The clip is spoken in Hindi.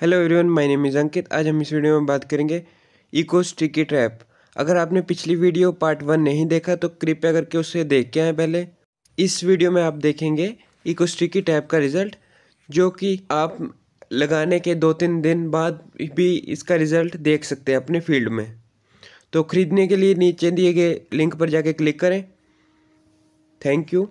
hello everyone my name is Ankit आज हम इस वीडियो में बात करेंगे इको स्टिकी ट्रैप अगर आपने पिछली वीडियो पार्ट वन नहीं देखा तो कृपया करके उसे देख के आएँ पहले इस वीडियो में आप देखेंगे इको स्टिकी ट्रैप का रिज़ल्ट जो कि आप लगाने के दो तीन दिन बाद भी इसका रिज़ल्ट देख सकते हैं अपने फील्ड में तो ख़रीदने के लिए नीचे दिए गए लिंक पर जाके क्लिक करें थैंक यू